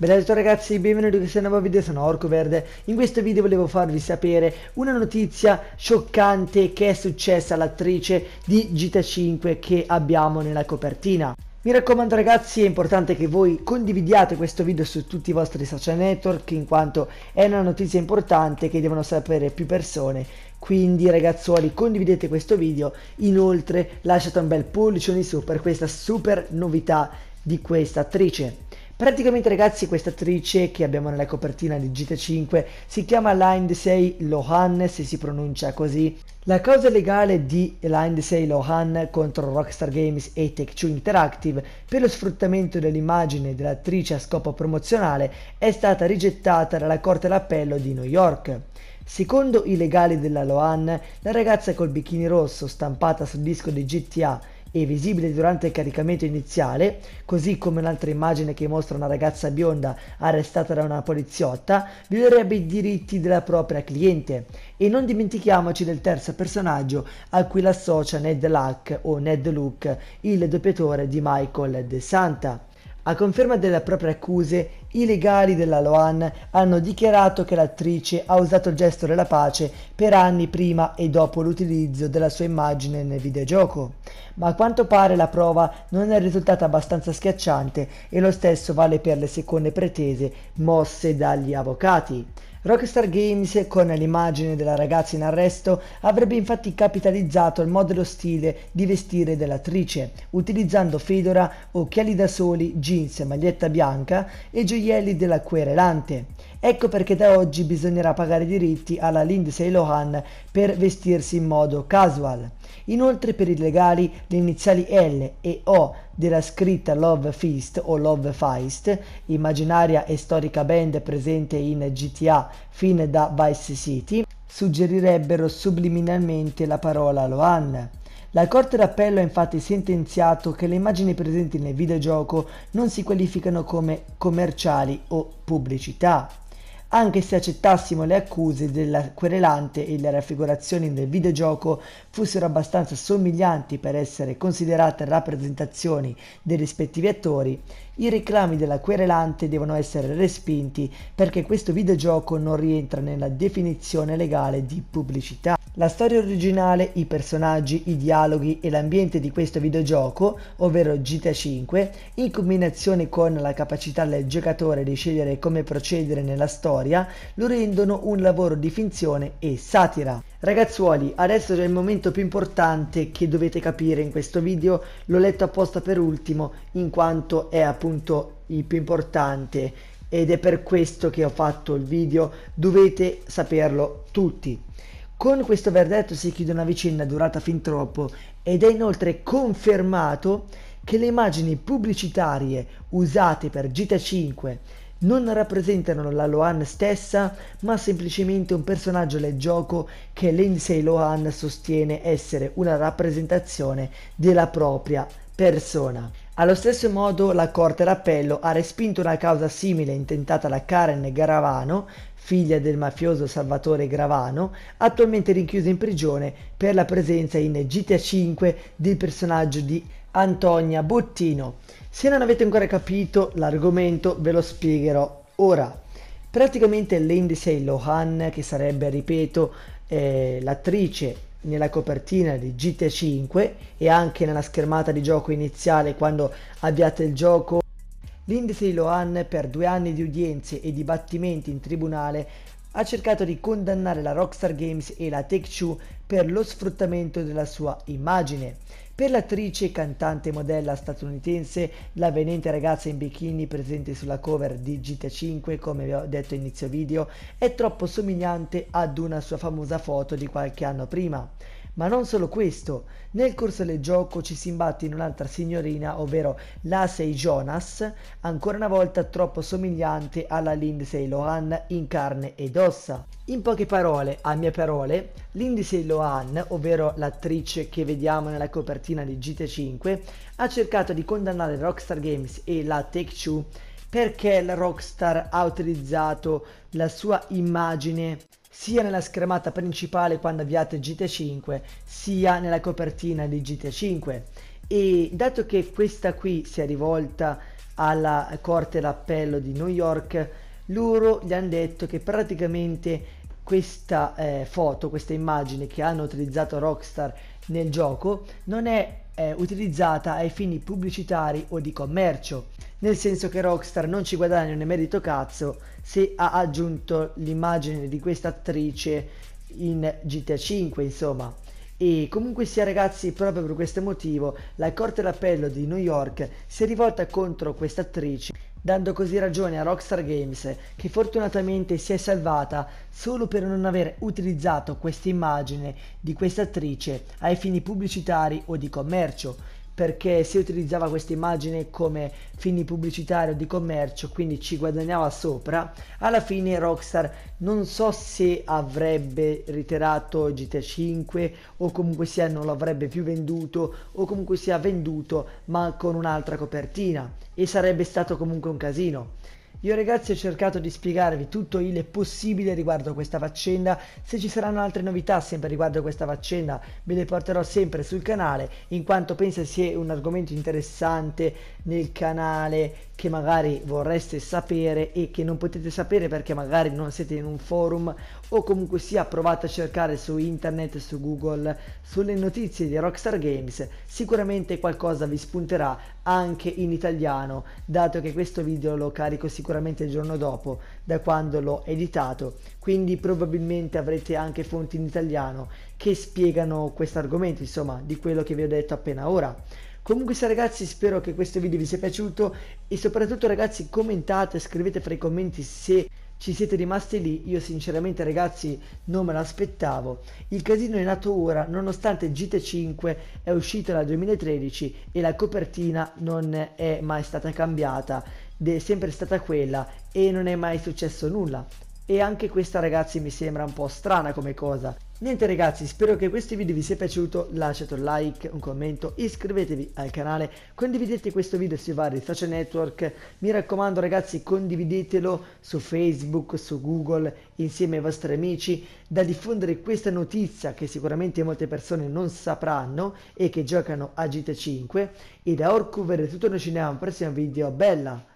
Bella a tutti ragazzi, benvenuti a questo nuovo video, sono Orco Verde. In questo video volevo farvi sapere una notizia scioccante che è successa all'attrice di Gita 5 che abbiamo nella copertina. Mi raccomando ragazzi, è importante che voi condividiate questo video su tutti i vostri social network in quanto è una notizia importante che devono sapere più persone. Quindi ragazzuoli condividete questo video, inoltre lasciate un bel pollice in su per questa super novità di questa attrice. Praticamente ragazzi questa attrice che abbiamo nella copertina di GTA 5 si chiama Lindsay Lohan se si pronuncia così. La causa legale di Lindsay Lohan contro Rockstar Games e Take-Two Interactive per lo sfruttamento dell'immagine dell'attrice a scopo promozionale è stata rigettata dalla Corte d'Appello di New York. Secondo i legali della Lohan, la ragazza col bikini rosso stampata sul disco di GTA e visibile durante il caricamento iniziale, così come un'altra immagine che mostra una ragazza bionda arrestata da una poliziotta, violerebbe i diritti della propria cliente. E non dimentichiamoci del terzo personaggio a cui l'associa Ned Luck o Ned Luke, il doppiatore di Michael De Santa. A conferma delle proprie accuse, i legali della Loan hanno dichiarato che l'attrice ha usato il gesto della pace per anni prima e dopo l'utilizzo della sua immagine nel videogioco, ma a quanto pare la prova non è risultata abbastanza schiacciante e lo stesso vale per le seconde pretese mosse dagli avvocati. Rockstar Games, con l'immagine della ragazza in arresto, avrebbe infatti capitalizzato il modello stile di vestire dell'attrice, utilizzando fedora, occhiali da soli, jeans, e maglietta bianca e gioielli gioielli della querelante. Ecco perché da oggi bisognerà pagare i diritti alla Lindsay Lohan per vestirsi in modo casual. Inoltre per i legali le iniziali L e O della scritta Love Feast o Love Feist, immaginaria e storica band presente in GTA fin da Vice City, suggerirebbero subliminalmente la parola Lohan. La Corte d'Appello ha infatti sentenziato che le immagini presenti nel videogioco non si qualificano come commerciali o pubblicità. Anche se accettassimo le accuse della querelante e le raffigurazioni del videogioco fossero abbastanza somiglianti per essere considerate rappresentazioni dei rispettivi attori, i reclami della querelante devono essere respinti perché questo videogioco non rientra nella definizione legale di pubblicità. La storia originale, i personaggi, i dialoghi e l'ambiente di questo videogioco, ovvero GTA V, in combinazione con la capacità del giocatore di scegliere come procedere nella storia, lo rendono un lavoro di finzione e satira. Ragazzuoli, adesso è il momento più importante che dovete capire in questo video, l'ho letto apposta per ultimo in quanto è appunto appunto il più importante ed è per questo che ho fatto il video, dovete saperlo tutti. Con questo verdetto si chiude una vicenda durata fin troppo ed è inoltre confermato che le immagini pubblicitarie usate per GTA 5 non rappresentano la Lohan stessa, ma semplicemente un personaggio del gioco che Lindsay Lohan sostiene essere una rappresentazione della propria persona. Allo stesso modo la Corte d'Appello ha respinto una causa simile intentata da Karen Garavano, figlia del mafioso Salvatore Gravano, attualmente rinchiusa in prigione per la presenza in GTA V del personaggio di Antonia Bottino. Se non avete ancora capito l'argomento ve lo spiegherò ora. Praticamente Lindsay Lohan, che sarebbe, ripeto, eh, l'attrice nella copertina di GTA 5 e anche nella schermata di gioco iniziale quando avviate il gioco. L'indice di Lohan per due anni di udienze e dibattimenti in tribunale ha cercato di condannare la Rockstar Games e la Take-Two per lo sfruttamento della sua immagine. Per l'attrice, cantante e modella statunitense, la venente ragazza in bikini presente sulla cover di GTA 5, come vi ho detto inizio video, è troppo somigliante ad una sua famosa foto di qualche anno prima. Ma non solo questo, nel corso del gioco ci si imbatte in un'altra signorina, ovvero Lasei Jonas, ancora una volta troppo somigliante alla Lindsay Lohan in carne ed ossa. In poche parole, a mie parole, Lindsay Lohan, ovvero l'attrice che vediamo nella copertina di GT5, ha cercato di condannare Rockstar Games e la Take-Two perché la Rockstar ha utilizzato la sua immagine sia nella schermata principale quando avviate GTA 5 sia nella copertina di GTA 5 e dato che questa qui si è rivolta alla Corte d'Appello di New York loro gli hanno detto che praticamente questa eh, foto, questa immagine che hanno utilizzato Rockstar nel gioco non è eh, utilizzata ai fini pubblicitari o di commercio, nel senso che Rockstar non ci guadagna un emerito cazzo se ha aggiunto l'immagine di questa attrice in GTA V, insomma. E comunque sia ragazzi, proprio per questo motivo, la Corte d'Appello di New York si è rivolta contro questa attrice dando così ragione a Rockstar Games, che fortunatamente si è salvata solo per non aver utilizzato questa immagine di questa attrice ai fini pubblicitari o di commercio perché se utilizzava questa immagine come fini pubblicitari o di commercio, quindi ci guadagnava sopra. Alla fine Rockstar non so se avrebbe ritirato GTA 5 o comunque sia non l'avrebbe più venduto o comunque sia venduto ma con un'altra copertina e sarebbe stato comunque un casino. Io ragazzi ho cercato di spiegarvi tutto il possibile riguardo questa faccenda, se ci saranno altre novità sempre riguardo questa faccenda ve le porterò sempre sul canale in quanto penso sia un argomento interessante nel canale che magari vorreste sapere e che non potete sapere perché magari non siete in un forum o comunque sia provate a cercare su internet, su Google, sulle notizie di Rockstar Games, sicuramente qualcosa vi spunterà anche in italiano dato che questo video lo carico sicuramente sicuramente il giorno dopo da quando l'ho editato, quindi probabilmente avrete anche fonti in italiano che spiegano questo argomento, insomma, di quello che vi ho detto appena ora. Comunque se ragazzi spero che questo video vi sia piaciuto e soprattutto ragazzi commentate, scrivete fra i commenti se ci siete rimasti lì, io sinceramente ragazzi non me l'aspettavo. Il casino è nato ora, nonostante GT5 è uscito nel 2013 e la copertina non è mai stata cambiata è sempre stata quella e non è mai successo nulla. E anche questa ragazzi mi sembra un po' strana come cosa. Niente ragazzi, spero che questo video vi sia piaciuto, lasciate un like, un commento, iscrivetevi al canale, condividete questo video sui vari social network, mi raccomando ragazzi condividetelo su Facebook, su Google, insieme ai vostri amici, da diffondere questa notizia che sicuramente molte persone non sapranno e che giocano a GTA 5 e da Orcuver è tutto, noi ci vediamo al prossimo video, bella!